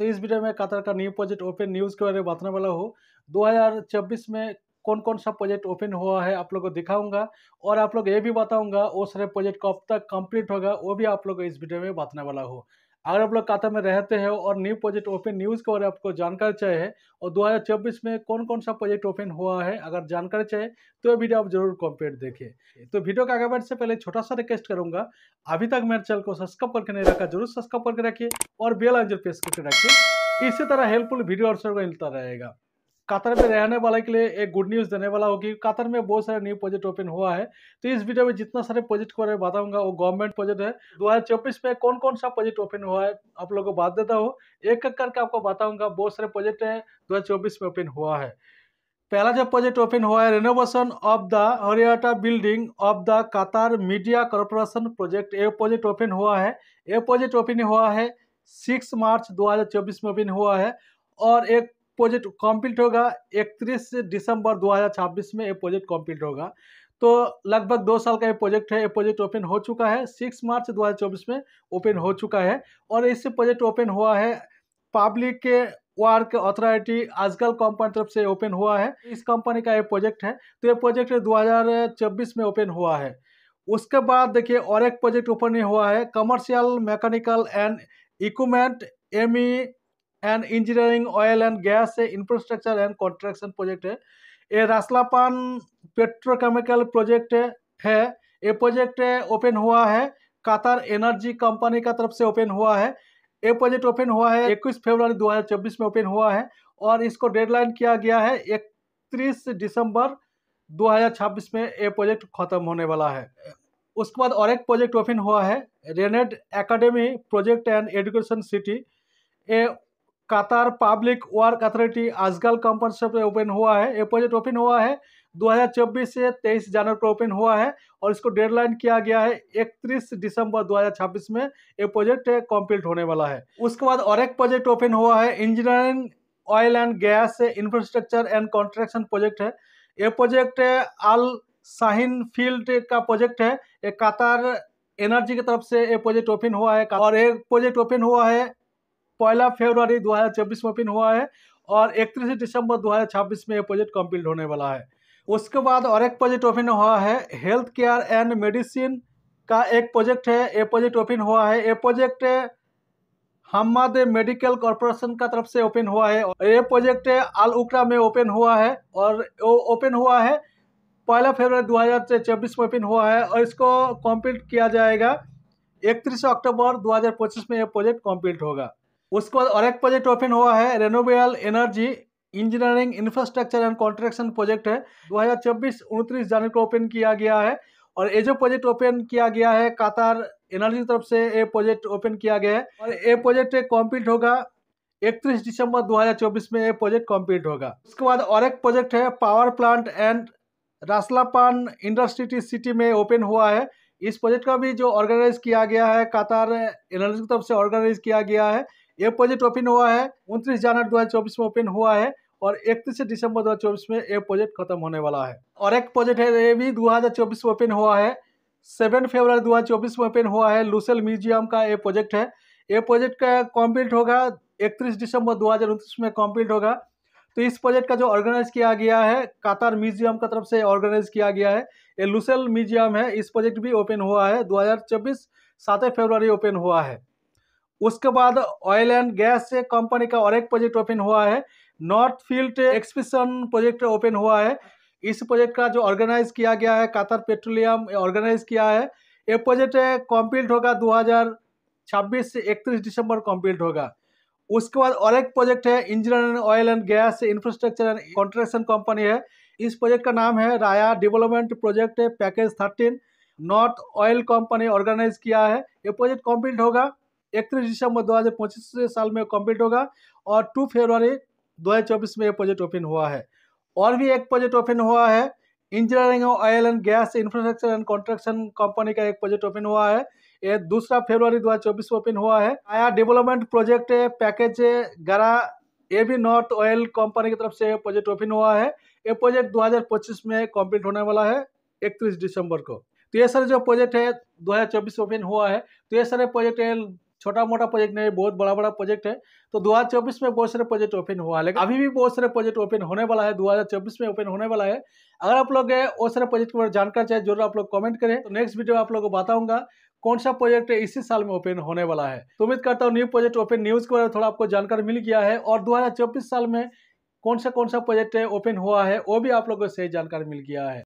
तो इस वीडियो में कतर का न्यू प्रोजेक्ट ओपन न्यूज़ के बारे में बताने वाला हूँ 2024 में कौन कौन सा प्रोजेक्ट ओपन हुआ है आप लोगों को दिखाऊंगा और आप लोग ये भी बताऊंगा वो सारे प्रोजेक्ट कब तक कंप्लीट होगा वो भी आप लोग को इस वीडियो में बताने वाला हूँ अगर आप लोग कातर में रहते हैं और न्यू प्रोजेक्ट ओपन न्यूज़ के बारे में आपको जानकारी चाहिए और 2024 में कौन कौन सा प्रोजेक्ट ओपन हुआ है अगर जानकारी चाहिए तो ये वीडियो आप जरूर कॉम्प्लीट देखिए तो वीडियो के आगे बढ़ से पहले छोटा सा रिक्वेस्ट करूंगा अभी तक मेरे चैनल को सब्सक्राइब करके नहीं रखा जरूर सब्सक्राइब करके रखिए और बेल आइजर प्रेस करके रखिए इसी तरह हेल्पफुल वीडियो और मिलता रहेगा कतर में रहने वाले के लिए एक गुड न्यूज़ देने वाला होगी कतर में बहुत सारे न्यू प्रोजेक्ट ओपन हुआ है तो इस वीडियो में जितना सारे प्रोजेक्ट बारे में बताऊंगा वो गवर्नमेंट प्रोजेक्ट है दो में कौन कौन सा प्रोजेक्ट ओपन हुआ है आप लोगों को बात देता हूँ एक एक करके आपको बताऊँगा बहुत सारे प्रोजेक्ट है दो में ओपन हुआ है पहला जो प्रोजेक्ट ओपन हुआ है रेनोवेशन ऑफ द हरियाटा building of the Qatar media corporation project A project open हुआ है ए प्रोजेक्ट ओपन हुआ है सिक्स मार्च चौबीस में ओपन हुआ है और एक प्रोजेक्ट कम्प्लीट होगा 31 दिसंबर 2026 में ये प्रोजेक्ट कम्प्लीट होगा तो लगभग दो साल का ये प्रोजेक्ट है ये प्रोजेक्ट ओपन हो चुका है 6 मार्च 2024 में ओपन हो चुका है और इससे प्रोजेक्ट ओपन हुआ है पब्लिक के वर्क अथॉरिटी आजकल कंपनी तरफ से ओपन हुआ है इस कंपनी का ये प्रोजेक्ट है तो ये प्रोजेक्ट दो में ओपन हुआ है उसके बाद देखिए और एक प्रोजेक्ट ओपन हुआ है commercial mechanical and equipment M and engineering oil and gas infrastructure and construction project है ये रासलापान पेट्रोकेमिकल प्रोजेक्ट है ये प्रोजेक्ट ओपन हुआ है कातार एनर्जी कंपनी का तरफ से ओपन हुआ है ये प्रोजेक्ट ओपन हुआ है इक्कीस फरवरी दो में ओपन हुआ है और इसको डेडलाइन किया गया है इकतीस दिसंबर 2026 में ये प्रोजेक्ट खत्म होने वाला है उसके बाद और एक प्रोजेक्ट ओपन हुआ है रेनेड academy project and education city ये कतार पब्लिक वर्क अथॉरिटी आजकल कंपनशिप ओपन हुआ है ये प्रोजेक्ट ओपन हुआ है 2024 से 23 जनवरी को ओपन हुआ है और इसको डेडलाइन किया गया है 31 दिसंबर 2026 में ये प्रोजेक्ट कंप्लीट होने वाला है उसके बाद और एक प्रोजेक्ट ओपन हुआ है engineering oil and gas infrastructure and construction project है ये प्रोजेक्ट अल शाहिन फील्ड का प्रोजेक्ट है ये कतार एनर्जी की तरफ से ये प्रोजेक्ट ओपन हुआ है और एक प्रोजेक्ट ओपन हुआ है पहला हज़ार 2024 में ओपन हुआ है और इकतीस दिसंबर दो हज़ार छब्बीस में यह प्रोजेक्ट कम्प्लीट होने वाला है उसके बाद और एक प्रोजेक्ट ओपन हुआ है हेल्थ केयर एंड मेडिसिन का एक प्रोजेक्ट है ये प्रोजेक्ट ओपन हुआ है ये प्रोजेक्ट हम्माद मेडिकल कॉरपोरेशन का तरफ से ओपन हुआ है ये प्रोजेक्ट अल उकरा में ओपन हुआ है और ओपन हुआ है पहला फरवरी 2024 में ओपन हुआ है और इसको कंप्लीट किया जाएगा इकतीस अक्टूबर 2025 में यह प्रोजेक्ट कंप्लीट होगा उसके बाद और एक प्रोजेक्ट ओपन हुआ है renewable energy engineering infrastructure and construction project है दो हज़ार चौबीस उनतीस जनवरी को ओपन किया गया है और ये जो प्रोजेक्ट ओपन किया गया है कातार एनर्जी की तरफ से ये प्रोजेक्ट ओपन किया गया है और ये प्रोजेक्ट कॉम्प्लीट होगा इकतीस दिसंबर 2024 में ये प्रोजेक्ट कॉम्प्लीट होगा उसके बाद और एक प्रोजेक्ट है power plant and Ras Laffan industry city में ओपन हुआ है इस प्रोजेक्ट का भी जो ऑर्गेनाइज किया गया है कातार एनर्जी की तरफ से ऑर्गेनाइज किया गया है ये प्रोजेक्ट ओपन हुआ है उनतीस जनवरी दो हज़ार चौबीस में ओपन हुआ है और इकतीस दिसंबर 2024 में ये प्रोजेक्ट खत्म होने वाला है और एक प्रोजेक्ट है ये भी 2024 में ओपन हुआ है सेवन फरवरी 2024 में ओपन हुआ है लुसेल म्यूजियम का ये प्रोजेक्ट है ये प्रोजेक्ट का कॉम्प्लीट होगा इकतीस दिसंबर दो में कॉम्प्लीट होगा तो इस प्रोजेक्ट का जो ऑर्गेनाइज किया गया है कातार म्यूजियम की का तरफ से ऑर्गेनाइज किया गया है ये लुसेल म्यूजियम है इस प्रोजेक्ट भी ओपन हुआ है दो चौबीस सात फरवरी ओपन हुआ है उसके बाद ऑयल एंड गैस कंपनी का और एक प्रोजेक्ट ओपन हुआ है north field expansion project open हुआ है इस प्रोजेक्ट का जो ऑर्गेनाइज किया गया है कातर पेट्रोलियम ऑर्गेनाइज किया है ये प्रोजेक्ट कम्प्लीट होगा 2026 से 31 दिसंबर कम्प्लीट होगा उसके बाद और एक प्रोजेक्ट है engineer and oil and gas infrastructure and construction company है इस प्रोजेक्ट का नाम है राया development project package thirteen north oil company organise किया है ये प्रोजेक्ट कॉम्प्लीट होगा इकतीस दिसंबर दो हज़ार पच्चीस साल में कम्प्लीट होगा और टू फरवरी 2024 में यह प्रोजेक्ट ओपन हुआ है और भी एक प्रोजेक्ट ओपन हुआ है engineering oil and gas infrastructure and construction company का एक प्रोजेक्ट ओपन हुआ है ये दूसरा फरवरी 2024 में ओपन हुआ है आया डेवलपमेंट प्रोजेक्ट पैकेज गरा ए भी नॉर्थ ऑयल कंपनी की तरफ से प्रोजेक्ट ओपन हुआ है ये प्रोजेक्ट 2025 में कंप्लीट होने वाला है 31 दिसंबर को तो ये सारे जो प्रोजेक्ट है 2024 ओपन हुआ है तो ये सारे प्रोजेक्ट है छोटा मोटा प्रोजेक्ट नहीं बहुत बड़ा बड़ा प्रोजेक्ट है तो 2024 में बहुत सारे प्रोजेक्ट ओपन हुआ लेकिन अभी भी बहुत सारे प्रोजेक्ट ओपन होने वाला है 2024 में ओपन होने वाला है अगर आप लोग वो सारे प्रोजेक्ट के बारे में जानकारी चाहिए जरूर आप लोग कमेंट करें तो नेक्स्ट वीडियो में आप लोग को बताऊंगा कौन सा प्रोजेक्ट इसी साल में ओपन होने वाला है तो उम्मीद करता हूँ न्यू प्रोजेक्ट ओपन न्यूज़ के बारे में थोड़ा आपको जानकारी मिल गया है और दो साल में कौन सा कौन सा प्रोजेक्ट ओपन हुआ है वो भी आप लोगों को सही जानकारी मिल गया है